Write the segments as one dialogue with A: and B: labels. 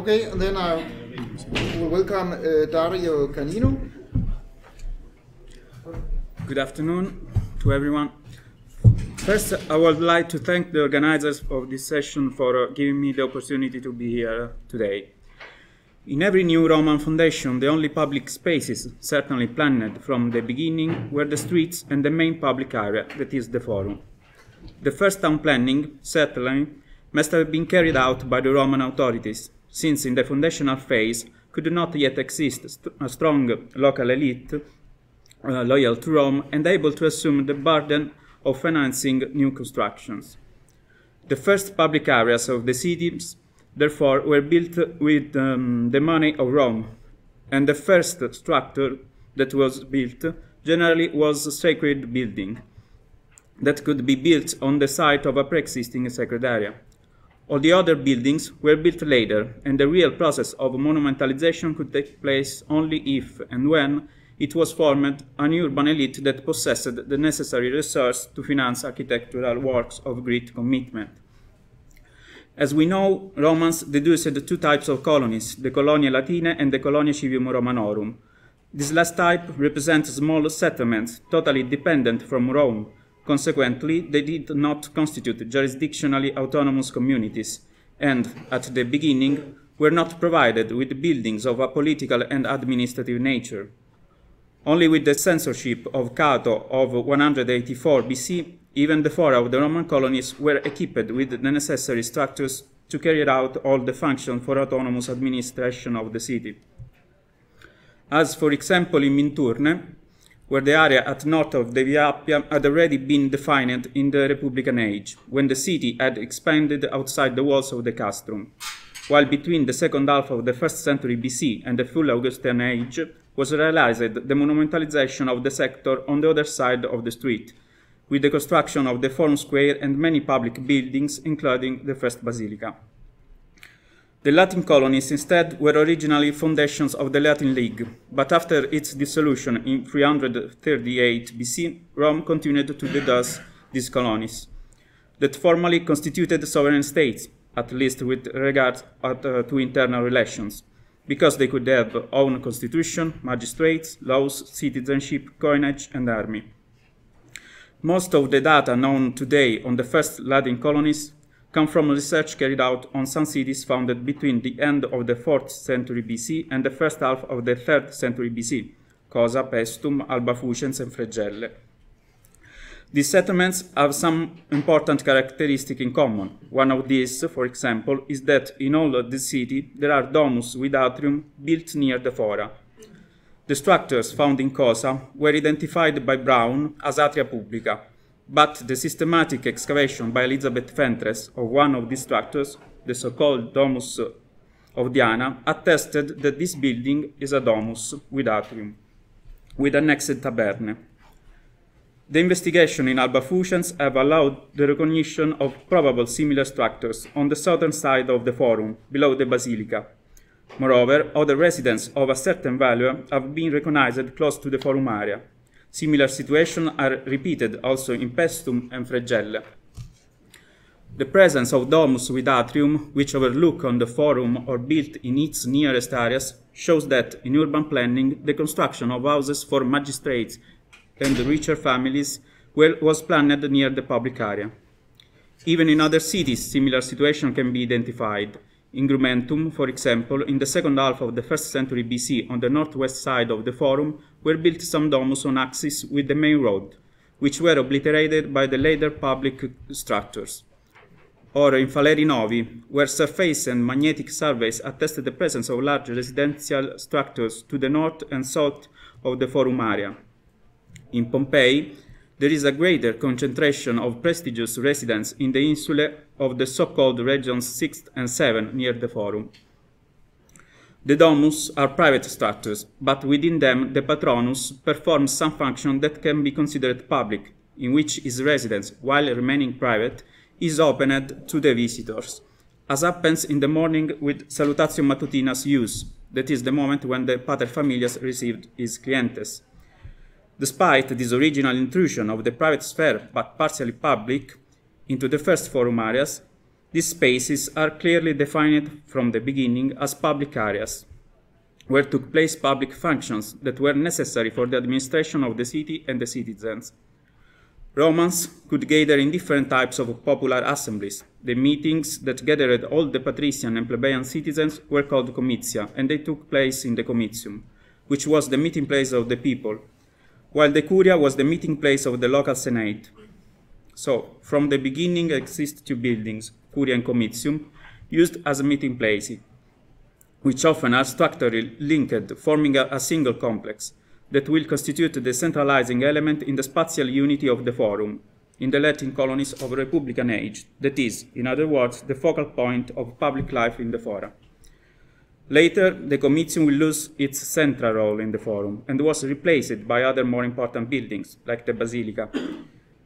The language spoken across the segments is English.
A: Okay, and then I will welcome uh, Dario Canino. Good afternoon to everyone. First, I would like to thank the organizers of this session for uh, giving me the opportunity to be here today. In every new Roman foundation, the only public spaces certainly planned from the beginning were the streets and the main public area, that is the forum. The first town planning, certainly, must have been carried out by the Roman authorities since in the foundational phase could not yet exist st a strong local elite uh, loyal to Rome and able to assume the burden of financing new constructions. The first public areas of the cities, therefore, were built with um, the money of Rome, and the first structure that was built generally was a sacred building that could be built on the site of a pre-existing sacred area. All the other buildings were built later, and the real process of monumentalization could take place only if and when it was formed an urban elite that possessed the necessary resources to finance architectural works of great commitment. As we know, Romans deduced two types of colonies, the Colonia latina and the Colonia Civium Romanorum. This last type represents small settlements, totally dependent from Rome, Consequently, they did not constitute jurisdictionally autonomous communities, and, at the beginning, were not provided with buildings of a political and administrative nature. Only with the censorship of Cato of 184 BC, even the four of the Roman colonies were equipped with the necessary structures to carry out all the functions for autonomous administration of the city. As, for example, in Minturne, where the area at north of Appia had already been defined in the Republican age, when the city had expanded outside the walls of the castrum, while between the second half of the first century BC and the full Augustan age was realized the monumentalization of the sector on the other side of the street, with the construction of the Forum Square and many public buildings, including the first basilica. The Latin colonies instead were originally foundations of the Latin League, but after its dissolution in 338 BC, Rome continued to deduce these colonies, that formally constituted sovereign states, at least with regard at, uh, to internal relations, because they could have own constitution, magistrates, laws, citizenship, coinage, and army. Most of the data known today on the first Latin colonies come from research carried out on some cities founded between the end of the 4th century BC and the first half of the 3rd century BC, Cosa, Pestum, Alba Fucens, and Fregelle. These settlements have some important characteristics in common. One of these, for example, is that in all of the city there are domus with atrium built near the fora. The structures found in Cosa were identified by Brown as atria publica, but the systematic excavation by Elizabeth Fentress of one of these structures, the so-called Domus of Diana, attested that this building is a domus with atrium, with annexed taberne. The investigation in Alba Fusions have allowed the recognition of probable similar structures on the southern side of the forum, below the basilica. Moreover, other residents of a certain value have been recognized close to the forum area, Similar situations are repeated also in Pestum and Fregelle. The presence of domus with atrium, which overlook on the forum or built in its nearest areas, shows that in urban planning the construction of houses for magistrates and the richer families well, was planned near the public area. Even in other cities, similar situation can be identified. Ingrumentum, for example, in the second half of the first century BC on the northwest side of the Forum were built some domus on axis with the main road, which were obliterated by the later public structures. Or in Faleri Novi, where surface and magnetic surveys attested the presence of large residential structures to the north and south of the Forum area. In Pompeii, there is a greater concentration of prestigious residents in the insulae of the so-called regions 6 and 7 near the Forum. The domus are private structures, but within them the patronus performs some function that can be considered public, in which his residence, while remaining private, is opened to the visitors, as happens in the morning with salutatio matutinas use, that is the moment when the paterfamilias received his clientes. Despite this original intrusion of the private sphere, but partially public, into the first forum areas, these spaces are clearly defined from the beginning as public areas, where took place public functions that were necessary for the administration of the city and the citizens. Romans could gather in different types of popular assemblies. The meetings that gathered all the patrician and plebeian citizens were called comitia, and they took place in the comitium, which was the meeting place of the people, while the curia was the meeting place of the local senate. So, from the beginning exist two buildings, curia and comitium, used as meeting places, which often are structurally linked, forming a, a single complex that will constitute the centralizing element in the spatial unity of the forum, in the Latin colonies of Republican age, that is, in other words, the focal point of public life in the forum. Later, the Comitium will lose its central role in the forum and was replaced by other more important buildings, like the Basilica.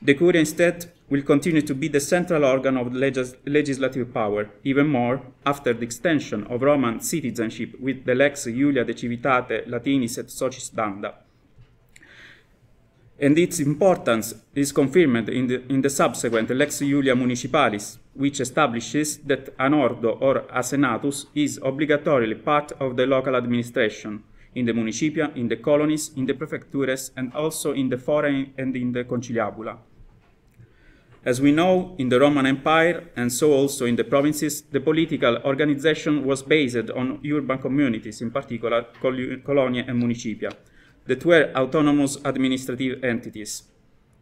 A: The Curia instead will continue to be the central organ of legis legislative power, even more after the extension of Roman citizenship with the lex Iulia de Civitate Latinis et Socis Danda, and its importance is confirmed in the, in the subsequent Lex Iulia Municipalis, which establishes that an ordo or a senatus is obligatorily part of the local administration, in the municipia, in the colonies, in the prefectures, and also in the foreign and in the conciliabula. As we know, in the Roman Empire, and so also in the provinces, the political organization was based on urban communities, in particular colonia and municipia, that were autonomous administrative entities.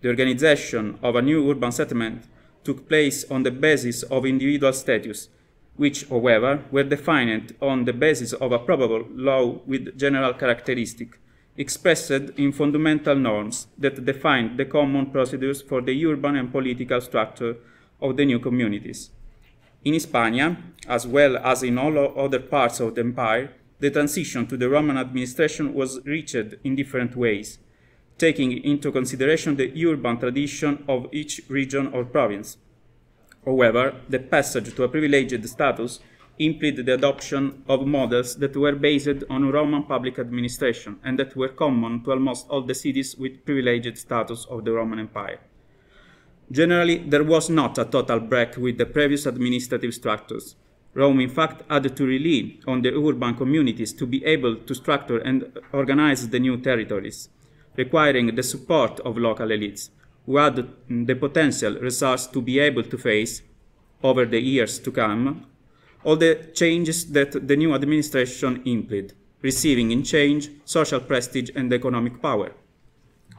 A: The organization of a new urban settlement took place on the basis of individual status, which, however, were defined on the basis of a probable law with general characteristic, expressed in fundamental norms that defined the common procedures for the urban and political structure of the new communities. In Hispania, as well as in all other parts of the empire, the transition to the Roman administration was reached in different ways, taking into consideration the urban tradition of each region or province. However, the passage to a privileged status implied the adoption of models that were based on Roman public administration and that were common to almost all the cities with privileged status of the Roman Empire. Generally, there was not a total break with the previous administrative structures, Rome, in fact, had to rely on the urban communities to be able to structure and organize the new territories, requiring the support of local elites, who had the potential resource to be able to face, over the years to come, all the changes that the new administration implied, receiving in change social prestige and economic power.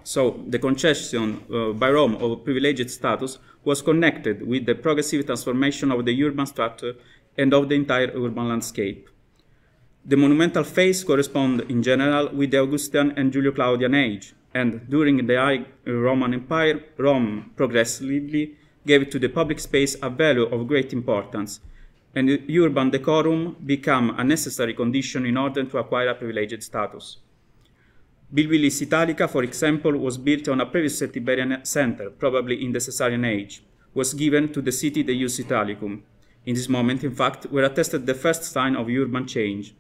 A: So the concession uh, by Rome of privileged status was connected with the progressive transformation of the urban structure and of the entire urban landscape. The monumental phase corresponds in general with the Augustan and Julio-Claudian age, and during the High Roman Empire, Rome progressively gave to the public space a value of great importance, and urban decorum became a necessary condition in order to acquire a privileged status. Bilbilis Italica, for example, was built on a previous Tiberian center, probably in the Caesarean age, was given to the city the Ius Italicum, in this moment, in fact, were attested the first sign of urban change.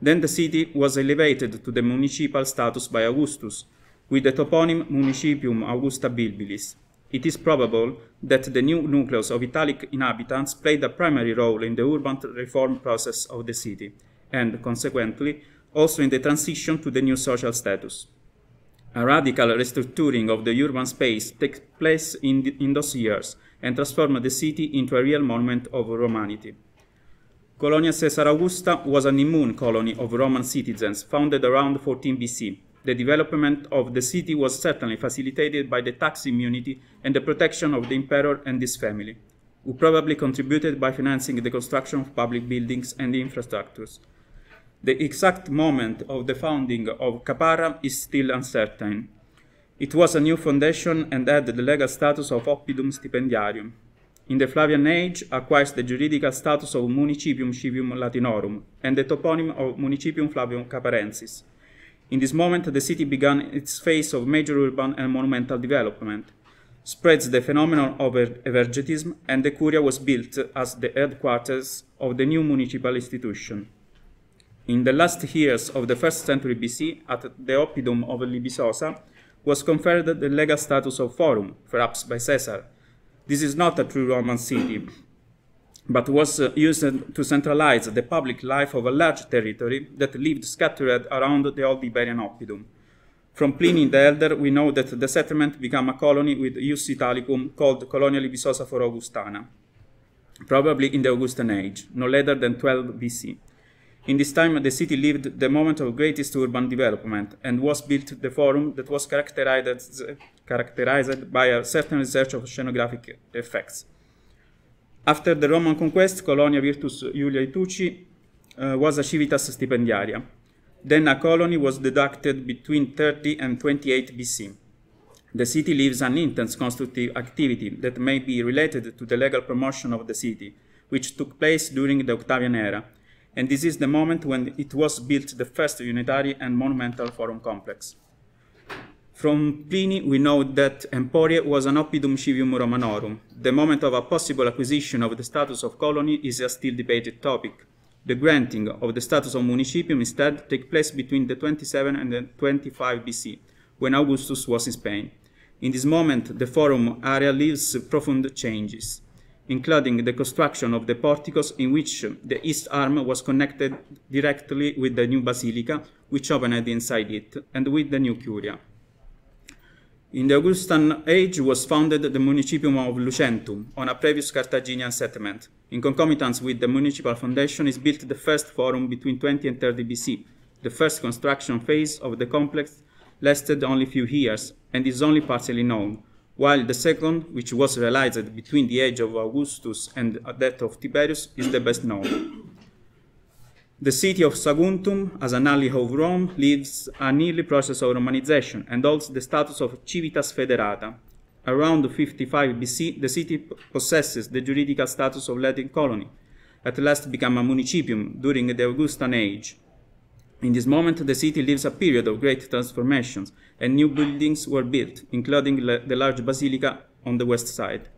A: Then the city was elevated to the municipal status by Augustus, with the toponym Municipium Augusta Bilbilis. It is probable that the new nucleus of Italic inhabitants played a primary role in the urban reform process of the city, and consequently, also in the transition to the new social status. A radical restructuring of the urban space takes place in, the, in those years, and transformed the city into a real monument of Romanity. Colonia Caesar Augusta was an immune colony of Roman citizens founded around 14 BC. The development of the city was certainly facilitated by the tax immunity and the protection of the emperor and his family, who probably contributed by financing the construction of public buildings and infrastructures. The exact moment of the founding of Caparra is still uncertain, it was a new foundation and had the legal status of Oppidum Stipendiarium. In the Flavian age, acquires the juridical status of Municipium Civium Latinorum and the toponym of Municipium Flavium Caparensis. In this moment, the city began its phase of major urban and monumental development. Spreads the phenomenon of evergetism, and the curia was built as the headquarters of the new municipal institution. In the last years of the first century BC, at the Oppidum of Libisosa, was conferred the legal status of forum, perhaps by Caesar. This is not a true Roman city, but was uh, used to centralize the public life of a large territory that lived scattered around the old Iberian Oppidum. From Pliny the Elder, we know that the settlement became a colony with Ius Italicum called Colonia Libisosa for Augustana, probably in the Augustan age, no later than 12 BC. In this time, the city lived the moment of greatest urban development and was built the forum that was characterized, characterized by a certain research of scenographic effects. After the Roman conquest, Colonia Virtus Julia Itucci uh, was a civitas stipendiaria. Then a colony was deducted between 30 and 28 BC. The city lives an intense constructive activity that may be related to the legal promotion of the city, which took place during the Octavian era, and this is the moment when it was built the first unitary and monumental forum complex. From Pliny, we know that Emporia was an oppidum civium Romanorum. The moment of a possible acquisition of the status of colony is a still debated topic. The granting of the status of municipium instead took place between the 27 and the 25 BC, when Augustus was in Spain. In this moment, the forum area lives profound changes including the construction of the porticos in which the east arm was connected directly with the new basilica, which opened inside it, and with the new curia. In the Augustan age was founded the municipium of Lucentum on a previous Carthaginian settlement. In concomitance with the municipal foundation is built the first forum between 20 and 30 BC, the first construction phase of the complex lasted only few years and is only partially known, while the second, which was realized between the age of Augustus and the death of Tiberius, is the best known. The city of Saguntum, as an ally of Rome, lives an early process of Romanization and holds the status of civitas federata. Around 55 BC, the city possesses the juridical status of Latin colony, at last become a municipium during the Augustan age. In this moment, the city lives a period of great transformations, and new buildings were built, including the large basilica on the west side.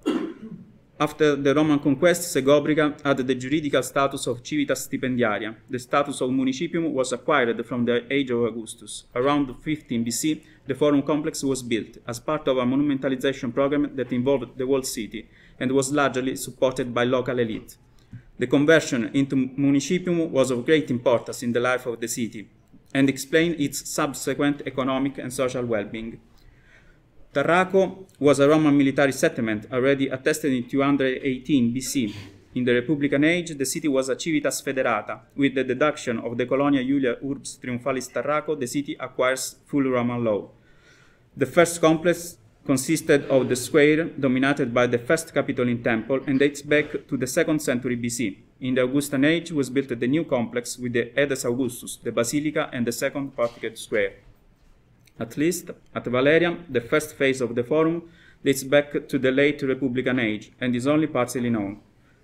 A: After the Roman conquest, Segobriga had the juridical status of civitas stipendiaria. The status of municipium was acquired from the age of Augustus. Around 15 BC, the Forum complex was built as part of a monumentalization program that involved the whole city and was largely supported by local elite. The conversion into municipium was of great importance in the life of the city and explained its subsequent economic and social well-being. Tarraco was a Roman military settlement already attested in 218 BC. In the Republican age, the city was a civitas federata. With the deduction of the Colonia Julia Urbs Triumphalis Tarraco, the city acquires full Roman law. The first complex consisted of the square dominated by the first Capitoline temple and dates back to the 2nd century BC. In the Augustan age was built the new complex with the Edes Augustus, the basilica and the second porticate square. At least, at Valerian, the first phase of the forum dates back to the late Republican age and is only partially known.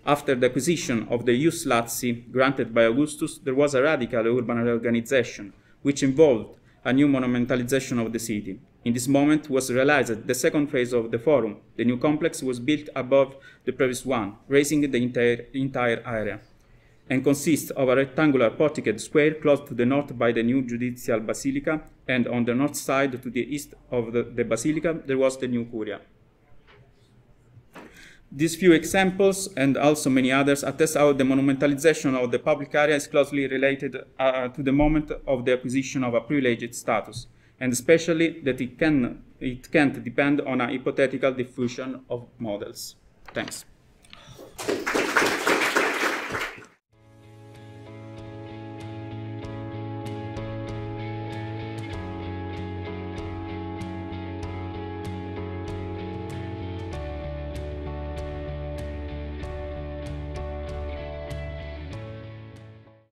A: After the acquisition of the ius Latici granted by Augustus, there was a radical urban reorganization, which involved a new monumentalization of the city. In this moment was realized the second phase of the forum. The new complex was built above the previous one, raising the entire, entire area, and consists of a rectangular porticed square closed to the north by the new judicial basilica, and on the north side to the east of the, the basilica there was the new curia. These few examples, and also many others, attest how the monumentalization of the public area is closely related uh, to the moment of the acquisition of a privileged status and especially that it, can, it can't depend on a hypothetical diffusion of models. Thanks.